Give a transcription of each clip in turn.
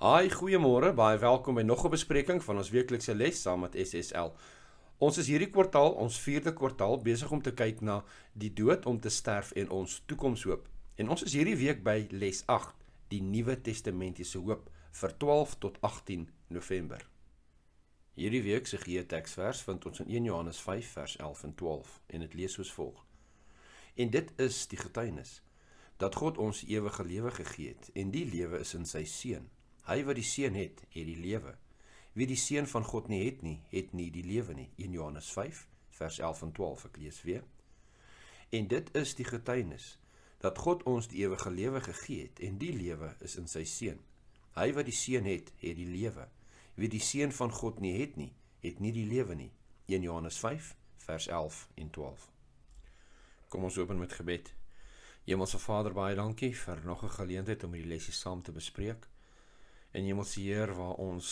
Haai, goeiemôre. Baie welkom by nog 'n bespreking van ons weeklikse les saam met SSL. Ons is hierdie kwartaal, ons 4de kwartaal, besig om te kyk na die dood om te sterf en ons toekomshoop. En ons is hierdie week by les 8, die Nuwe Testamentiese hoop vir 12 tot 18 November. Hierdie week se gee teksvers vind ons in 1 Johannes 5 vers 11 en 12 en dit lees soos volg. En dit is die getuienis dat God ons ewige lewe gegee het en die lewe is in sy seun. Hy wat die seun het, het die lewe. Wie die seun van God nie het nie, het nie die lewe nie. 1 Johannes 5 vers 11 en 12 ek lees weer. En dit is die getuienis dat God ons die ewige lewe gegee het en die lewe is in sy seun. Hy wat die seun het, het die lewe. Wie die seun van God nie het nie, het nie die lewe nie. 1 Johannes 5 vers 11 en 12. Kom ons open met gebed. Hemelse Vader, baie dankie vir nog 'n geleentheid om hierdie lesse saam te bespreek. En jy moet seer waar ons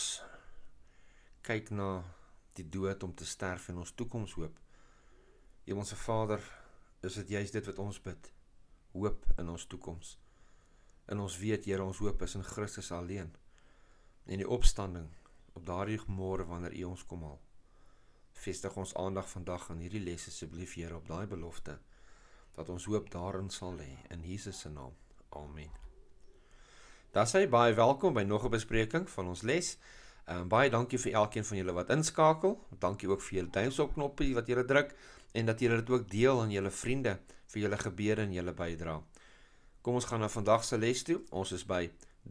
kyk na die dood om te sterf en ons toekoms hoop. Hemelse Vader, is dit juist dit wat ons bid? Hoop in ons toekoms. In ons weet Here, ons hoop is in Christus alleen. En die opstanding op daardie môre wanneer U ons kom haal. Vestig ons aandag vandag aan hierdie les asseblief Here op daai belofte dat ons hoop daarin sal lê in Jesus se naam. Amen. Dass hy baie welkom by nog 'n bespreking van ons les. Ehm um, baie dankie vir elkeen van julle wat inskakel. Dankie ook vir julle duimsop knoppie wat julle druk en dat julle dit ook deel aan julle vriende vir julle gebede en julle bydrae. Kom ons gaan na vandag se les toe. Ons is by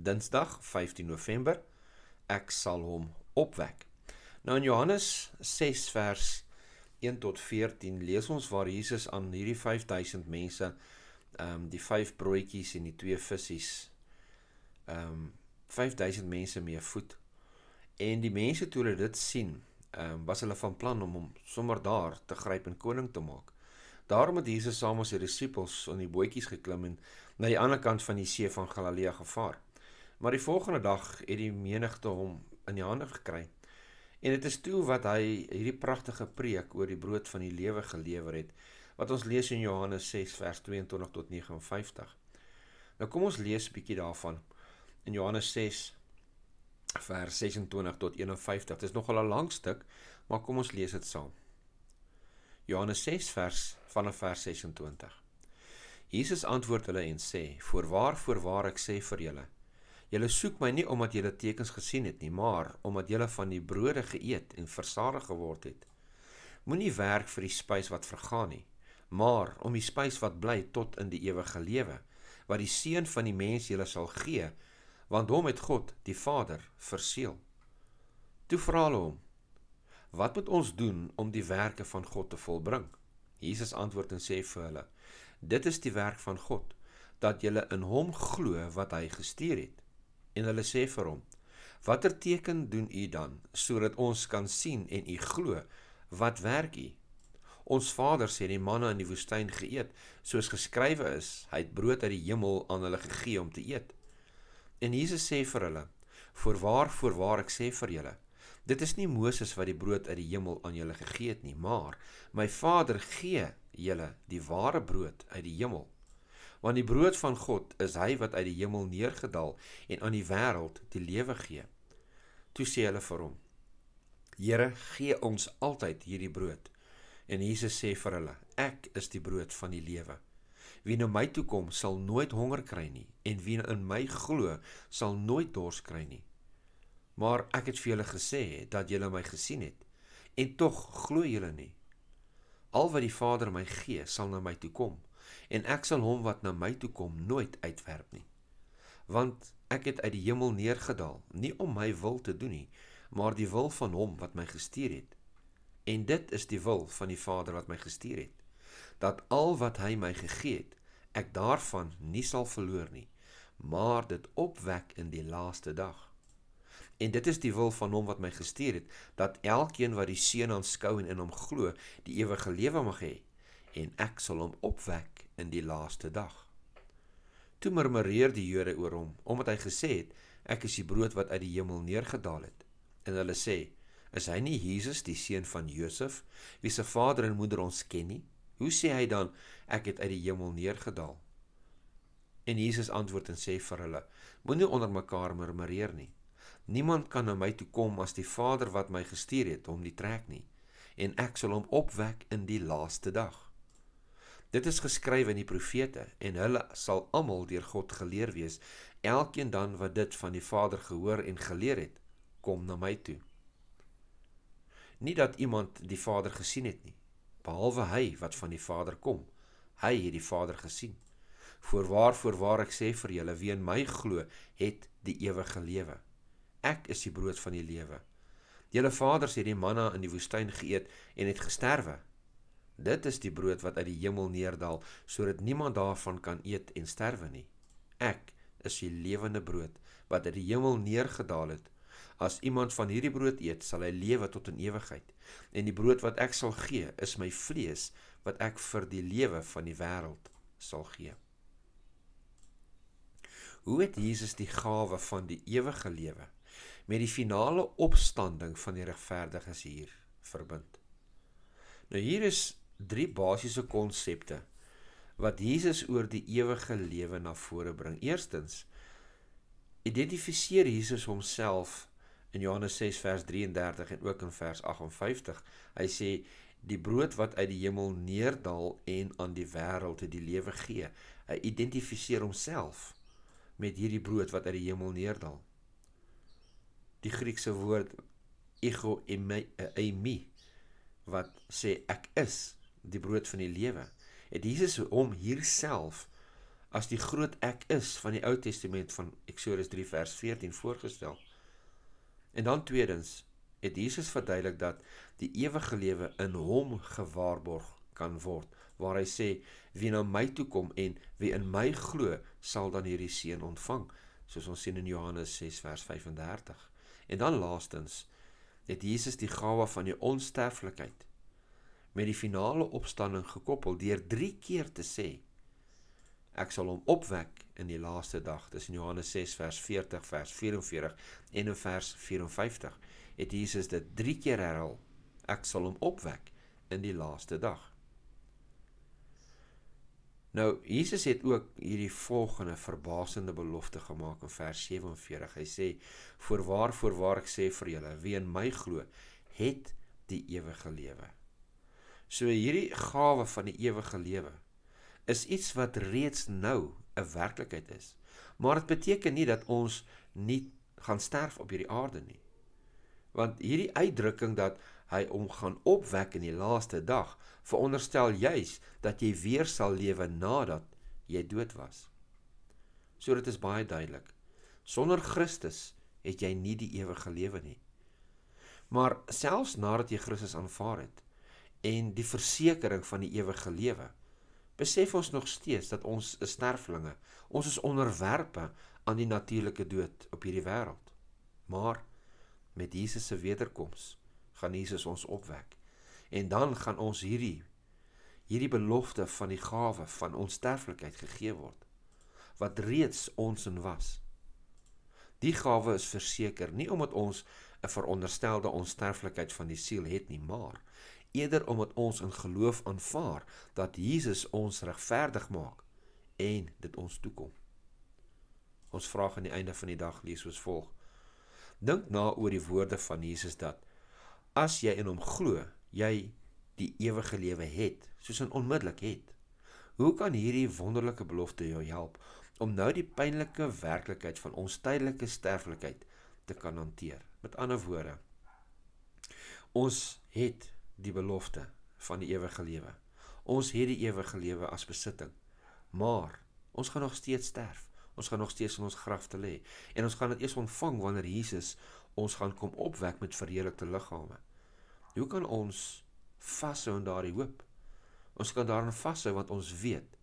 Dinsdag 15 November. Ek sal hom opwek. Nou in Johannes 6 vers 1 tot 14 lees ons waar Jesus aan hierdie 5000 mense ehm um, die vyf broodjies en die twee visse ehm um, 5000 mense mee voet. En die mense toe hulle dit sien, ehm um, was hulle van plan om hom sommer daar te gryp en koning te maak. Daarom het Jesus saam met sy disippels op die bootjies geklim en na die ander kant van die see van Galilea gevaar. Maar die volgende dag het die menigte hom in die hande gekry. En dit is toe wat hy hierdie pragtige preek oor die brood van die lewe gelewer het wat ons lees in Johannes 6 vers 22 tot 59. Nou kom ons lees 'n bietjie daarvan in Johannes 6 vers 26 tot 51. Dit is nogal 'n lang stuk, maar kom ons lees dit saam. Johannes 6 vers vanaf vers 26. Jesus antwoord hulle en sê: "Voorwaar, voorwaar ek sê vir julle, julle soek my nie omdat julle tekens gesien het nie, maar omdat julle van die brode geëet en versadig geword het. Moenie werk vir die spys wat vergaan nie, maar om die spys wat bly tot in die ewige lewe, wat die Seun van die mens julle sal gee, want hom het God die Vader verseël. Toe vra hulle hom: "Wat moet ons doen om die werke van God te volbring?" Jesus antwoord en sê vir hulle: "Dit is die werk van God dat julle in hom glo wat hy gestuur het." En hulle sê vir hom: "Watter teken doen u dan sodat ons kan sien en u glo? Wat werk u?" Ons Vader sê die manne in die woestyn geëet, soos geskrywe is, hy het brood uit die hemel aan hulle gegee om te eet. En Jesus sê vir hulle: "Voorwaar, voorwaar ek sê vir julle, dit is nie Moses wat die brood uit die hemel aan julle gegee het nie, maar my Vader gee julle die ware brood uit die hemel. Want die brood van God is hy wat uit die hemel neergedaal en aan die wêreld die lewe gee." Toe sê hulle vir hom: "Here, gee ons altyd hierdie brood." En Jesus sê vir hulle: "Ek is die brood van die lewe." Wie na my toe kom, sal nooit honger kry nie en wie in my glo, sal nooit dors kry nie. Maar ek het vir julle gesê dat julle my gesien het en tog glo julle nie. Al wat die Vader my gee, sal na my toe kom en ek sal hom wat na my toe kom nooit uitwerp nie. Want ek het uit die hemel neergedaal nie om my wil te doen nie, maar die wil van hom wat my gestuur het. En dit is die wil van die Vader wat my gestuur het, dat al wat hy my gegee het, ek daarvan nie sal verloor nie, maar dit opwek in die laaste dag. En dit is die wil van hom wat my gestuur het, dat elkeen wat die seun aanskou en in hom glo, die ewige lewe mag hê, en ek sal hom opwek in die laaste dag. Toe murmureer die Jode oor hom, omdat hy gesê het, ek is die brood wat uit die hemel neergedaal het. En hulle sê, is hy nie Jesus die seun van Josef, wie se vader en moeder ons ken nie? Hoe sê hy dan ek het uit die hemel neergedaal? En Jesus antwoord en sê vir hulle: Moenie onder mekaar murmureer nie. Niemand kan na my toe kom as die Vader wat my gestuur het hom nie trek nie en ek sal hom opwek in die laaste dag. Dit is geskrywe in die profete en hulle sal almal deur God geleer wees. Elkeen dan wat dit van die Vader gehoor en geleer het, kom na my toe. Nie dat iemand die Vader gesien het nie, behalwe hy wat van die Vader kom. Hy het die Vader gesien. Voorwaar voorwaar ek sê vir julle wie in my glo, het die ewige lewe. Ek is die brood van die lewe. Julle vaders het die manna in die woestyn geëet en het gesterwe. Dit is die brood wat uit die hemel neerdal sodat niemand daarvan kan eet en sterwe nie. Ek is die lewende brood wat uit die hemel neergedaal het As iemand van hierdie brood eet, sal hy lewe tot in ewigheid. En die brood wat ek sal gee, is my vlees wat ek vir die lewe van die wêreld sal gee. Hoe het Jesus die gawe van die ewige lewe met die finale opstanding van die regverdiges hier verbind? Nou hier is drie basiese konsepte wat Jesus oor die ewige lewe na vore bring. Eerstens identifiseer Jesus homself in Johannes 6 vers 33 en ook in vers 58. Hy sê die brood wat uit die hemel neerdal en aan die wêreld die lewe gee, hy identifiseer homself met hierdie brood wat uit die hemel neerdal. Die Griekse woord ego eh, eimi wat sê ek is die brood van die lewe. Het Jesus hom hierself as die groot ek is van die Ou Testament van Eksodus 3 vers 14 voorgestel. En dan tweedens het Jesus verduidelik dat die ewige lewe in hom gewaarborg kan word waar hy sê wie na my toe kom en wie in my glo sal dan hierdie seën ontvang soos ons sien in Johannes 6 vers 35. En dan laastens het Jesus die gawe van die onsterflikheid met die finale opstanding gekoppel deur 3 keer te sê ek sal hom opwek in die laaste dag. Dis in Johannes 6 vers 40 vers 44 en in vers 54 het Jesus dit 3 keer herhaal. Ek sal hom opwek in die laaste dag. Nou Jesus het ook hierdie volgende verbasende belofte gemaak in vers 47. Hy sê: "Voorwaar, voorwaar ek sê vir julle, wie in my glo, het die ewige lewe." So hierdie gawe van die ewige lewe is iets wat reeds nou 'n werklikheid is. Maar dit beteken nie dat ons nie gaan sterf op hierdie aarde nie. Want hierdie uitdrukking dat hy om gaan opwek in die laaste dag, veronderstel juis dat jy weer sal lewe nadat jy dood was. So dit is baie duidelik. Sonder Christus het jy nie die ewige lewe nie. Maar selfs nadat jy Christus aanvaar het en die versekering van die ewige lewe besef ons nog steeds dat ons 'n sterflinge, ons is onderwerpe aan die natuurlike dood op hierdie wêreld. Maar met Jesus se wederkoms gaan Jesus ons opwek. En dan gaan ons hierdie hierdie belofte van die gawe van ons sterflikheid gegee word wat reeds ons in was. Die gawe is verseker nie omdat ons 'n veronderstelde onsterflikheid van die siel het nie, maar eerder omdat ons in geloof aanvaar dat Jesus ons regverdig maak en dit ons toekom. Ons vraag aan die einde van die dag lees soos volg: Dink na oor die woorde van Jesus dat as jy in hom glo, jy die ewige lewe het, soos in onmiddellik het. Hoe kan hierdie wonderlike belofte jou help om nou die pynlike werklikheid van ons tydelike sterflikheid te kan hanteer? Met ander woorde, ons het die belofte van die ewige lewe. Ons het die ewige lewe as besitting. Maar ons gaan nog steeds sterf. Ons gaan nog steeds in ons graf te lê en ons gaan dit eers ontvang wanneer Jesus ons gaan kom opwek met verheerlikte liggame. Hoe kan ons vashou aan daardie hoop? Ons kan daaraan vashou want ons weet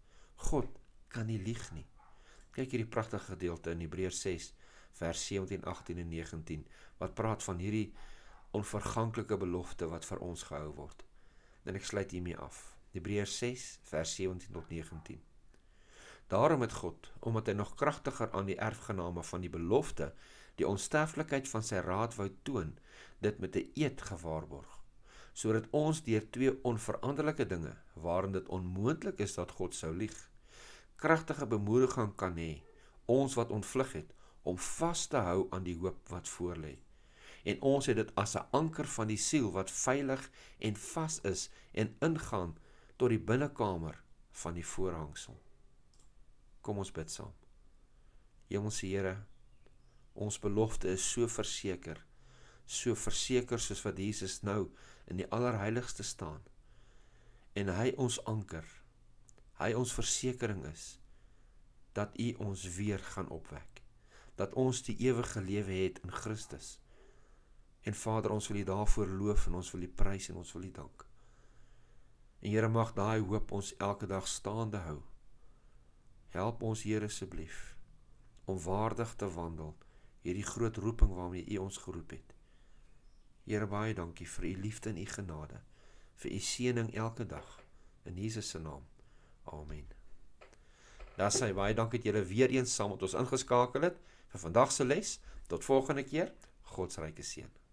God kan nie lieg nie. Kyk hierdie pragtige gedeelte in Hebreërs 6 vers 17, 18 en 19 wat praat van hierdie onverganklike belofte wat vir ons gehou word. En ek sluit hiermee af. Hebreërs 6 vers 17 tot 19. Daarom het God, omdat hy nog kragtiger aan die erfgename van die belofte, die onsterflikheid van sy raad wou toon, dit met 'n eed gewaarborg sodat ons deur twee onveranderlike dinge waarin dit onmoontlik is dat God sou lieg kragtige bemoediging kan hê ons wat ontvlug het om vas te hou aan die hoop wat voorlê en ons het dit as 'n anker van die siel wat veilig en vas is en ingaan tot die binnekamer van die voorhangsel. Kom ons bid saam. Hemelse Here, ons belofte is so verseker, so verseker soos wat Jesus nou in die allerheiligste staan en hy ons anker. Hy ons versekering is dat U ons weer gaan opwek. Dat ons die ewige lewe het in Christus. En Vader, ons wil U daarvoor loof en ons wil U prys en ons wil U dank. En Here mag daai hoop ons elke dag staande hou. Help ons Here asseblief om waardig te wandel hierdie groot roeping waarmee U ons geroep het. Here baie dankie vir U liefde en U genade, vir U seëning elke dag in Jesus se naam. Amen. Daar sê baie dankie dat julle weer eens saam met ons ingeskakel het vir vandag se les. Tot volgende keer. God se ryke seën.